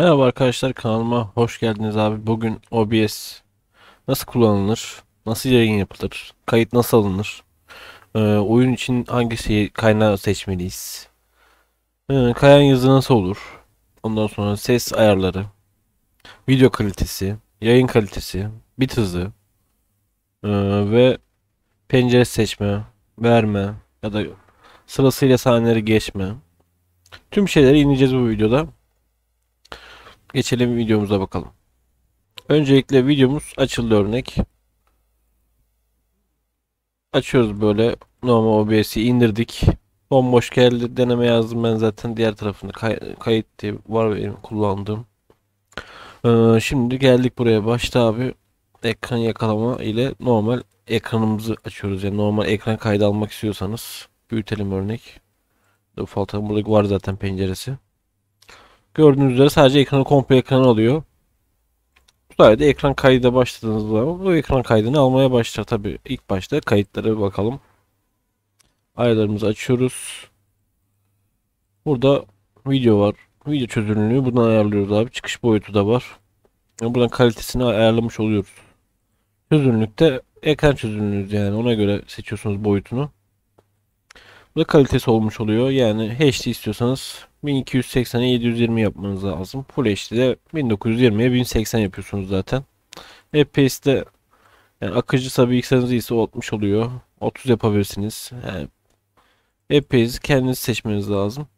Merhaba arkadaşlar kanalıma hoş geldiniz abi. Bugün OBS nasıl kullanılır, nasıl yayın yapılır, kayıt nasıl alınır, e, oyun için hangi şey, kaynağı seçmeliyiz, e, kayan yazı nasıl olur, ondan sonra ses ayarları, video kalitesi, yayın kalitesi, bit hızı e, ve pencere seçme, verme ya da sırasıyla sahneleri geçme. Tüm şeyleri ineceğiz bu videoda geçelim videomuza bakalım. Öncelikle videomuz açıldı örnek. Açıyoruz böyle normal OBS'i indirdik. Bomboş geldi deneme yazdım ben zaten diğer tarafında kay kayıt diye var benim kullandığım. Ee, şimdi geldik buraya başta abi ekran yakalama ile normal ekranımızı açıyoruz. Yani normal ekran kaydı almak istiyorsanız büyütelim örnek. Default buradaki var zaten penceresi. Gördüğünüz üzere sadece ekranı komple ekran alıyor. Bu sayede ekran kaydı başladığınız zaman bu ekran kaydını almaya başlar. Tabi ilk başta kayıtlara bakalım. Ayarlarımızı açıyoruz. Burada video var. Video çözünürlüğü buradan ayarlıyoruz abi. Çıkış boyutu da var. Yani buradan kalitesini ayarlamış oluyoruz. Çözünürlükte ekran çözünürlüğü yani ona göre seçiyorsunuz boyutunu. Bu da kalitesi olmuş oluyor. Yani HD istiyorsanız 1280'e 720 yapmanız lazım. Full HD'de 1920'ye 1080 yapıyorsunuz zaten. FPS'de yani akıcı akıcısa bilgisayarınız iyiyse 60 oluyor. 30 yapabilirsiniz. Yani kendiniz seçmeniz lazım.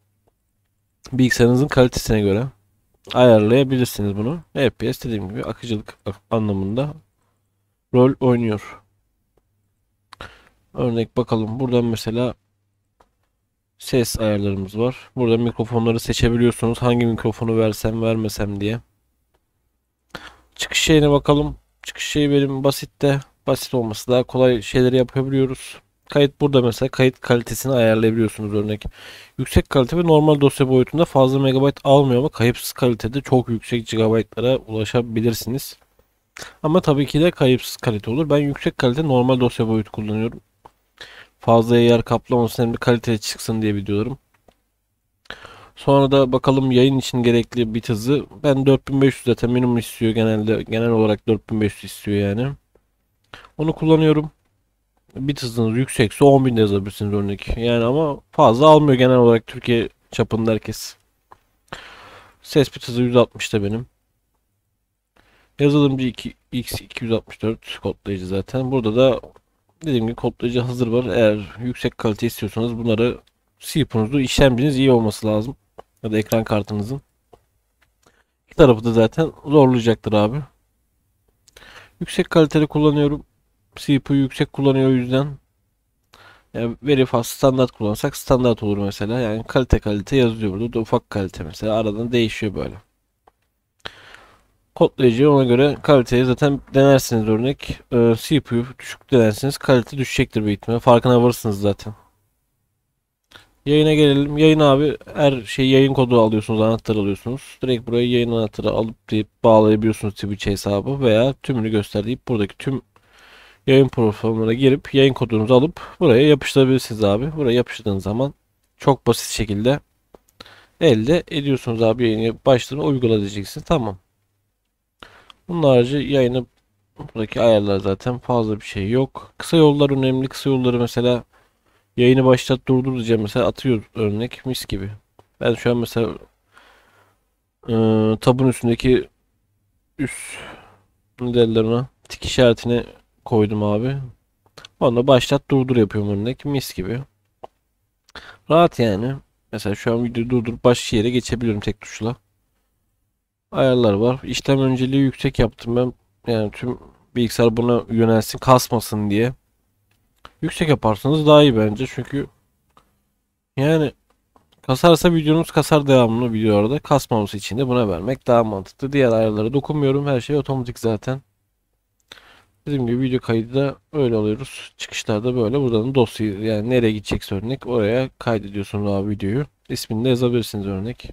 Bilgisayarınızın kalitesine göre ayarlayabilirsiniz bunu. FPS dediğim gibi akıcılık anlamında rol oynuyor. Örnek bakalım. Buradan mesela ses ayarlarımız var. Burada mikrofonları seçebiliyorsunuz. Hangi mikrofonu versem vermesem diye. Çıkış şeyine bakalım. Çıkış şeyi benim basitte. Basit olması daha kolay şeyleri yapabiliyoruz. Kayıt burada mesela kayıt kalitesini ayarlayabiliyorsunuz örnek. Yüksek kalite ve normal dosya boyutunda fazla megabayt almıyor ama kayıpsız kalitede çok yüksek gigabaytlara ulaşabilirsiniz. Ama tabii ki de kayıpsız kalite olur. Ben yüksek kalite normal dosya boyutu kullanıyorum fazla yer kaplamasın hem de kaliteli çıksın diye biliyorum. Sonra da bakalım yayın için gerekli bit hızı. Ben 4500 zaten minimum istiyor genelde. Genel olarak 4500 istiyor yani. Onu kullanıyorum. Bit hızınız yüksekse 10.000 yazabilirsiniz örnek. Yani ama fazla almıyor genel olarak Türkiye çapında herkes. Ses bit hızı 160'da benim. Yazılımcı 2, X264 kodlayıcı zaten. Burada da dediğim gibi kodlayıcı hazır var. Eğer yüksek kalite istiyorsanız bunları CPU'nuzu, işlemciniz iyi olması lazım. Ya da ekran kartınızın. İki tarafı da zaten zorlayacaktır abi. Yüksek kaliteli kullanıyorum. CPU yüksek kullanıyor o yüzden. Yani veri fast standart kullansak standart olur mesela. Yani kalite kalite yazıyor burada. ufak kalite mesela. Aradan değişiyor böyle kodlayıcı ona göre kaliteye zaten denersiniz örnek. E, ee, CPU düşük denersiniz kalite düşecektir büyük ihtimal. Farkına varırsınız zaten. Yayına gelelim. Yayın abi her şey yayın kodu alıyorsunuz, anahtar alıyorsunuz. Direkt buraya yayın anahtarı alıp deyip bağlayabiliyorsunuz Twitch hesabı veya tümünü göster deyip buradaki tüm yayın programına girip yayın kodunuzu alıp buraya yapıştırabilirsiniz abi. Buraya yapıştırdığınız zaman çok basit şekilde elde ediyorsunuz abi yayını başlığını uygula diyeceksiniz. Tamam. Bunun harici yayını buradaki ayarlar zaten fazla bir şey yok. Kısa yollar önemli. Kısa yolları mesela yayını başlat durdur diyeceğim mesela atıyor örnek mis gibi. Ben şu an mesela e, tabun üstündeki üst ne derler tik işaretini koydum abi. Onda başlat durdur yapıyorum örnek mis gibi. Rahat yani. Mesela şu an videoyu durdurup başka yere geçebiliyorum tek tuşla ayarlar var. İşlem önceliği yüksek yaptım ben. Yani tüm bilgisayar buna yönelsin kasmasın diye. Yüksek yaparsanız daha iyi bence çünkü yani kasarsa videonuz kasar devamlı videolarda kasmaması için de buna vermek daha mantıklı. Diğer ayarlara dokunmuyorum her şey otomatik zaten. Bizim gibi video kaydı da öyle alıyoruz. Çıkışlarda böyle buradan dosyayı yani nereye gidecekse örnek oraya kaydediyorsunuz abi videoyu. İsmini de yazabilirsiniz örnek.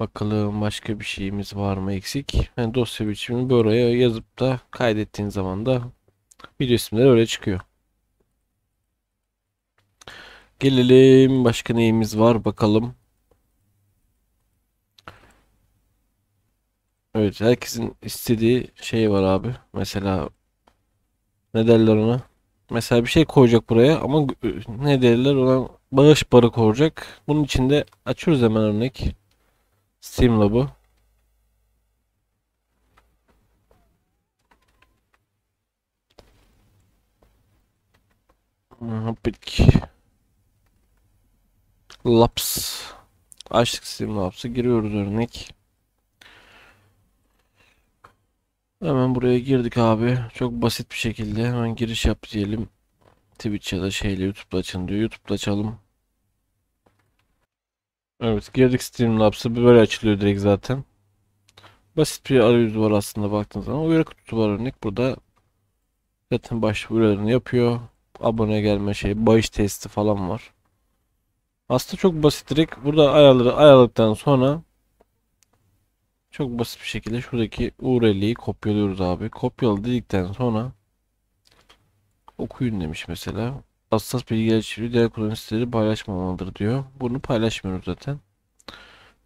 Bakalım başka bir şeyimiz var mı eksik? Yani dosya biçimini buraya yazıp da kaydettiğin zaman da video isimleri öyle çıkıyor. Gelelim başka neyimiz var bakalım. Evet herkesin istediği şey var abi. Mesela ne derler ona? Mesela bir şey koyacak buraya ama ne derler ona bağış barı koyacak. Bunun için de açıyoruz hemen örnek. Steam Lab'ı. Hopik. Labs. Açtık Steam Labs'ı. Giriyoruz örnek. Hemen buraya girdik abi. Çok basit bir şekilde hemen giriş yap diyelim. Twitch ya da şeyle YouTube'da açın diyor. YouTube'da açalım. Evet girdik Streamlabs'a böyle açılıyor direkt zaten. Basit bir arayüz var aslında baktığınız zaman. Uyarı kutusu var örnek burada. Zaten başvurularını yapıyor. Abone gelme şey, bağış testi falan var. Aslında çok basit direkt burada ayarları ayarladıktan sonra çok basit bir şekilde şuradaki URL'yi kopyalıyoruz abi. Kopyala dedikten sonra okuyun demiş mesela hassas bilgi çiftliği diğer kullanıcıları paylaşmamalıdır diyor. Bunu paylaşmıyoruz zaten.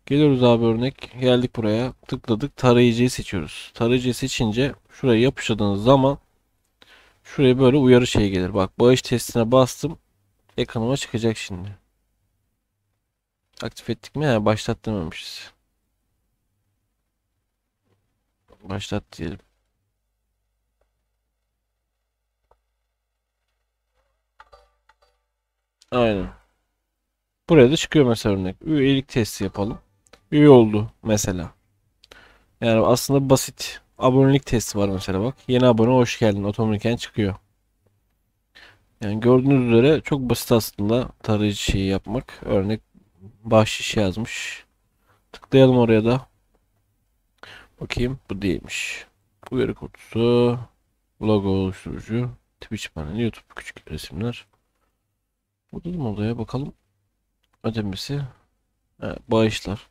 Geliyoruz abi örnek. Geldik buraya. Tıkladık. Tarayıcıyı seçiyoruz. Tarayıcıyı seçince şuraya yapıştırdığınız zaman şuraya böyle uyarı şey gelir. Bak bağış testine bastım. Ekranıma çıkacak şimdi. Aktif ettik mi? Yani başlat dememişiz. Başlat diyelim. Aynen. Buraya da çıkıyor mesela örnek. Üyelik testi yapalım. Üye oldu mesela. Yani aslında basit abonelik testi var mesela bak. Yeni abone hoş geldin otomatikken çıkıyor. Yani gördüğünüz üzere çok basit aslında tarayıcı şeyi yapmak. Örnek bahşiş yazmış. Tıklayalım oraya da. Bakayım bu değilmiş. Uyarı kutusu, logo oluşturucu, Twitch paneli, YouTube küçük resimler. Buldum odaya bakalım. Ödemesi. He, bağışlar.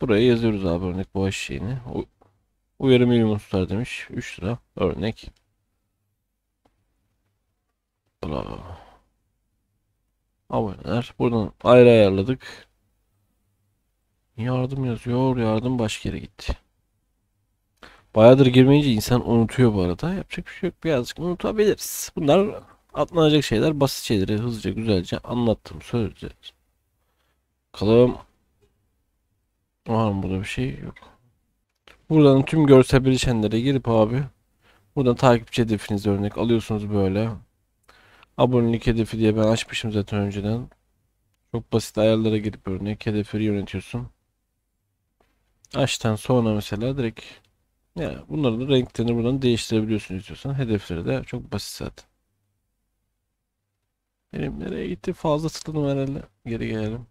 Buraya yazıyoruz abi örnek bağış şeyini. U uyarı minimum tutar demiş. 3 lira örnek. Bravo. Aboneler. Buradan ayrı ayarladık. Yardım yazıyor. Yardım başka yere gitti. Bayağıdır girmeyince insan unutuyor bu arada. Yapacak bir şey yok. Birazcık unutabiliriz. Bunlar Atlanacak şeyler basit şeyleri hızlıca güzelce anlattım söyleyeceğiz. Bakalım. Var mı burada bir şey yok. Buradan tüm görsel bileşenlere girip abi. Buradan takipçi hedefiniz örnek alıyorsunuz böyle. Abonelik hedefi diye ben açmışım zaten önceden. Çok basit ayarlara girip örnek hedefleri yönetiyorsun. Açtan sonra mesela direkt yani bunların renklerini buradan değiştirebiliyorsun istiyorsan. Hedefleri de çok basit zaten. Benim nereye gitti? Fazla tıkladım herhalde. Geri gelelim.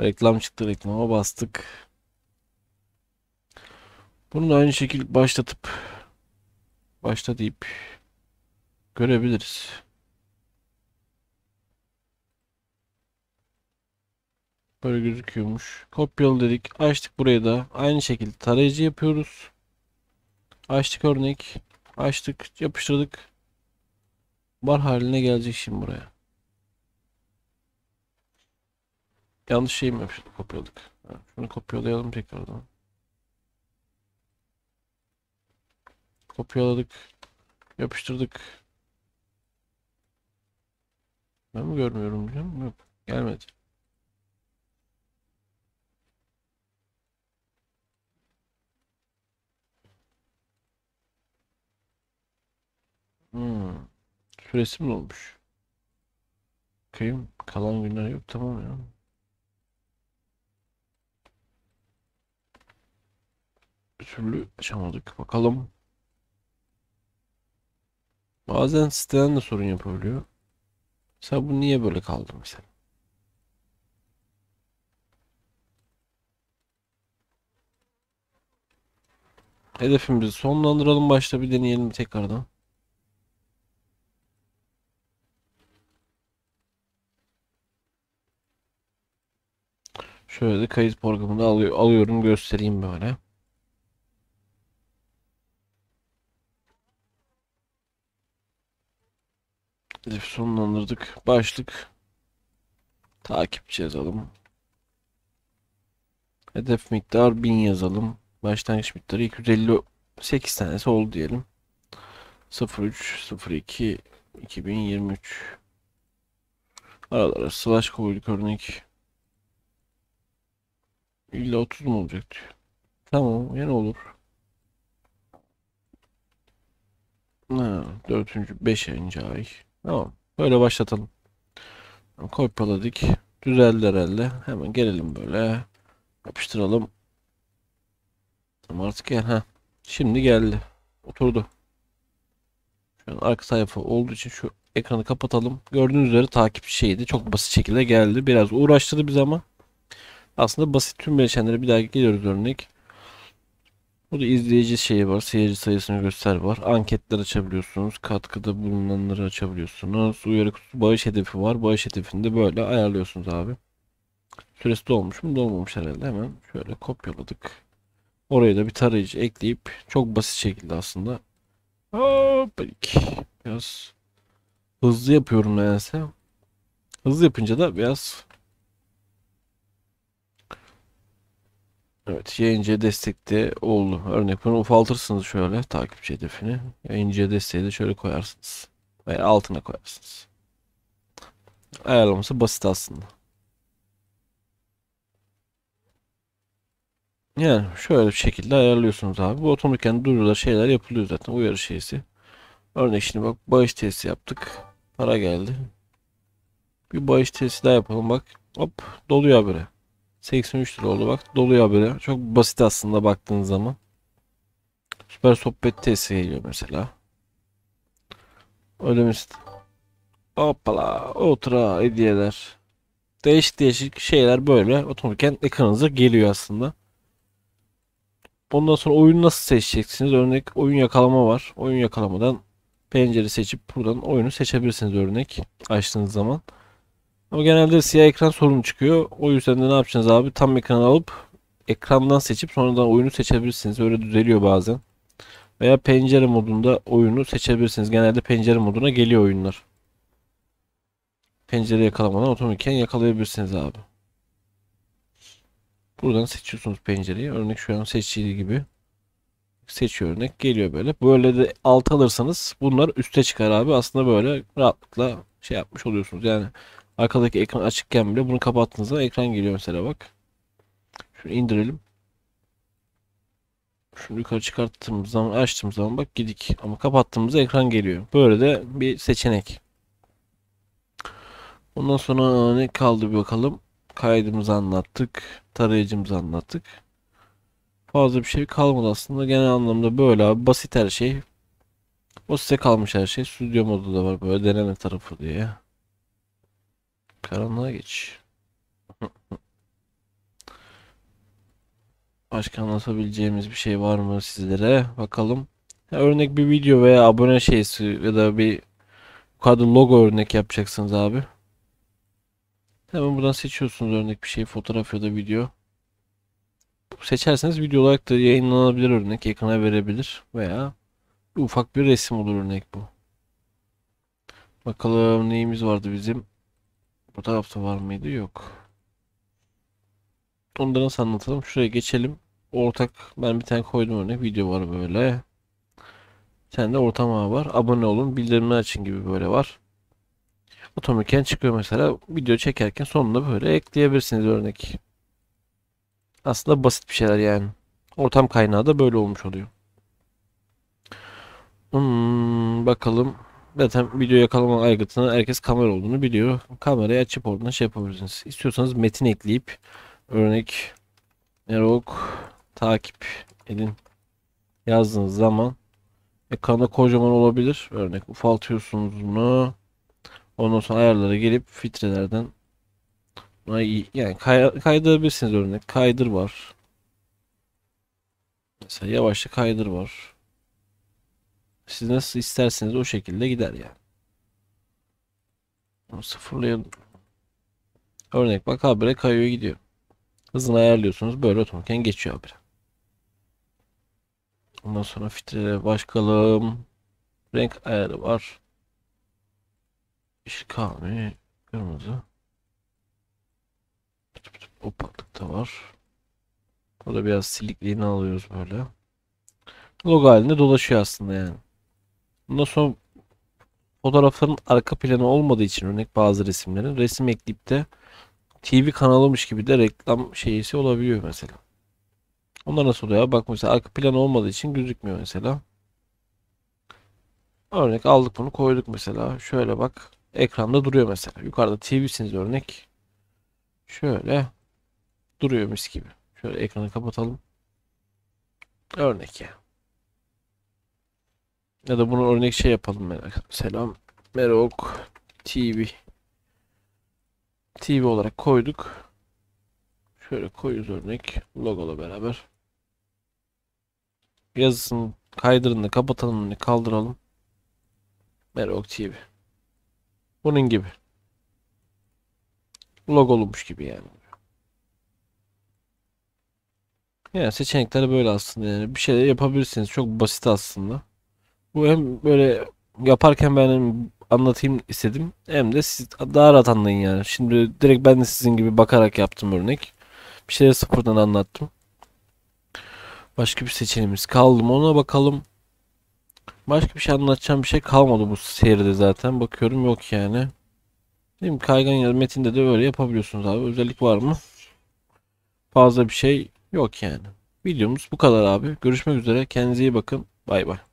Reklam çıktı. Reklama bastık. Bunu da aynı şekilde başlatıp başla deyip görebiliriz. Böyle gözüküyormuş. Kopyalı dedik. Açtık burayı da. Aynı şekilde tarayıcı yapıyoruz. Açtık örnek. Açtık. Yapıştırdık. Bar haline gelecek şimdi buraya. Yanlış şey mi yapmıştık? Kopyaladık. şunu kopyalayalım tekrardan. Kopyaladık. Yapıştırdık. Ben mi görmüyorum canım? Yok. Gelmedi. Hmm. Süresi mi olmuş? Bakayım. Kalan günler yok. Tamam ya. Bir türlü açamadık. Bakalım. Bazen siteden de sorun yapabiliyor. Mesela bu niye böyle kaldı mesela? Hedefimizi sonlandıralım. Başta bir deneyelim tekrardan. Şöyle de kayıt programını alıyor, alıyorum göstereyim böyle. Elif sonlandırdık. Başlık. Takipçi yazalım. Hedef miktar 1000 yazalım. Başlangıç miktarı 258 tanesi oldu diyelim. 03 02 2023 Aralara slash koyduk örnek İlla 30 mu olacak diyor. Tamam yani olur. Ha, dördüncü, beşinci ay. Tamam. Böyle başlatalım. Kopyaladık. Düzeldi herhalde. Hemen gelelim böyle. Yapıştıralım. Tamam artık gel. Ha. Şimdi geldi. Oturdu. Şu an arka sayfa olduğu için şu ekranı kapatalım. Gördüğünüz üzere takip şeydi. Çok basit şekilde geldi. Biraz uğraştırdı biz ama aslında basit tüm bileşenlere bir daha geliyoruz örnek. Burada izleyici şeyi var, seyirci sayısını göster var. Anketler açabiliyorsunuz, katkıda bulunanları açabiliyorsunuz. Uyarı kutusu bağış hedefi var. Bağış hedefini de böyle ayarlıyorsunuz abi. Süresi dolmuş mu? Dolmamış herhalde. Hemen şöyle kopyaladık. Oraya da bir tarayıcı ekleyip çok basit şekilde aslında. Hop, biraz hızlı yapıyorum nedense. Hızlı yapınca da biraz Evet yayıncıya destekte oldu. Örnek bunu ufaltırsınız şöyle takipçi hedefini. Yayıncıya desteği de şöyle koyarsınız. Veya altına koyarsınız. Ayarlaması basit aslında. Yani şöyle bir şekilde ayarlıyorsunuz abi. Bu otomatik yani şeyler yapılıyor zaten uyarı şeysi. Örneğin şimdi bak bağış testi yaptık. Para geldi. Bir bağış testi daha yapalım bak. Hop doluyor habire. 83 lira oldu bak. Doluyor böyle. Çok basit aslında baktığın zaman. Süper sohbet testi geliyor mesela. Ödemişti. Hoppala. Otura hediyeler. Değişik değişik şeyler böyle otururken ekranınıza geliyor aslında. Ondan sonra oyunu nasıl seçeceksiniz? Örnek oyun yakalama var. Oyun yakalamadan pencere seçip buradan oyunu seçebilirsiniz örnek açtığınız zaman. Ama genelde siyah ekran sorunu çıkıyor. O yüzden de ne yapacaksınız abi? Tam ekran alıp ekrandan seçip sonradan oyunu seçebilirsiniz. Öyle düzeliyor bazen. Veya pencere modunda oyunu seçebilirsiniz. Genelde pencere moduna geliyor oyunlar. Pencere yakalamadan otomatikten yakalayabilirsiniz abi. Buradan seçiyorsunuz pencereyi. Örnek şu an seçtiği gibi. Seçiyor örnek. Geliyor böyle. Böyle de alt alırsanız bunlar üste çıkar abi. Aslında böyle rahatlıkla şey yapmış oluyorsunuz. Yani Arkadaki ekran açıkken bile bunu kapattığınızda ekran geliyor mesela bak. Şunu indirelim. Şunu yukarı çıkarttığım zaman açtığımız zaman bak gidik. Ama kapattığımızda ekran geliyor. Böyle de bir seçenek. Ondan sonra ne kaldı bir bakalım. Kaydımızı anlattık. Tarayıcımızı anlattık. Fazla bir şey kalmadı aslında. Genel anlamda böyle abi. Basit her şey. O size kalmış her şey. Stüdyo modu da var böyle deneme tarafı diye. Karanlığa geç. Başka anlatabileceğimiz bir şey var mı sizlere? Bakalım. Ya örnek bir video veya abone şeysi ya da bir kadro logo örnek yapacaksınız abi. Hemen buradan seçiyorsunuz örnek bir şey fotoğraf ya da video. Seçerseniz video olarak da yayınlanabilir örnek ekrana verebilir veya ufak bir resim olur örnek bu. Bakalım neyimiz vardı bizim. Bu tarafta var mıydı? Yok. Onu nasıl anlatalım? Şuraya geçelim. Ortak ben bir tane koydum örnek video var böyle. Sen de ortam ağı var. Abone olun, bildirimler için gibi böyle var. Otomikken çıkıyor mesela. Video çekerken sonunda böyle ekleyebilirsiniz örnek. Aslında basit bir şeyler yani. Ortam kaynağı da böyle olmuş oluyor. Hmm, bakalım. Zaten video yakalama aygıtına herkes kamera olduğunu biliyor. Kamerayı açıp oradan şey yapabilirsiniz. İstiyorsanız metin ekleyip örnek Erok takip edin yazdığınız zaman ekranda kocaman olabilir. Örnek ufaltıyorsunuz bunu. Ondan sonra ayarlara gelip filtrelerden yani kay kaydırabilirsiniz örnek. Kaydır var. Mesela yavaşça kaydır var. Siz nasıl isterseniz o şekilde gider yani. Bunu sıfırlayalım. Örnek bak habire kayıyor gidiyor. Hızını ayarlıyorsunuz böyle otomatikten geçiyor habire. Ondan sonra filtrelere başkalım. Renk ayarı var. Işık kahve, kırmızı. Opaklık da var. Burada biraz silikliğini alıyoruz böyle. Log halinde dolaşıyor aslında yani. Bundan sonra fotoğrafların arka planı olmadığı için örnek bazı resimlerin resim ekleyip de TV kanalıymış gibi de reklam şeyisi olabiliyor mesela. Onlar nasıl oluyor? Bak mesela arka plan olmadığı için gözükmüyor mesela. Örnek aldık bunu koyduk mesela. Şöyle bak. Ekranda duruyor mesela. Yukarıda TV'siniz örnek. Şöyle duruyor mis gibi. Şöyle ekranı kapatalım. Örnek ya. Yani. Ya da bunu örnek şey yapalım merak Selam Merok TV TV olarak koyduk. Şöyle koyuz örnek logola beraber. Yazısını kaydırın da kapatalım da kaldıralım. Merok TV. Bunun gibi. olmuş gibi yani. Yani seçenekler böyle aslında yani bir şeyler yapabilirsiniz. Çok basit aslında. Bu hem böyle yaparken benim anlatayım istedim. Hem de siz daha rahat anlayın yani. Şimdi direkt ben de sizin gibi bakarak yaptım örnek. Bir şeyler sıfırdan anlattım. Başka bir seçeneğimiz kaldı mı ona bakalım. Başka bir şey anlatacağım bir şey kalmadı bu seride zaten. Bakıyorum yok yani. Değil mi? Kaygan ya metinde de böyle yapabiliyorsunuz abi. Özellik var mı? Fazla bir şey yok yani. Videomuz bu kadar abi. Görüşmek üzere. Kendinize iyi bakın. Bay bay.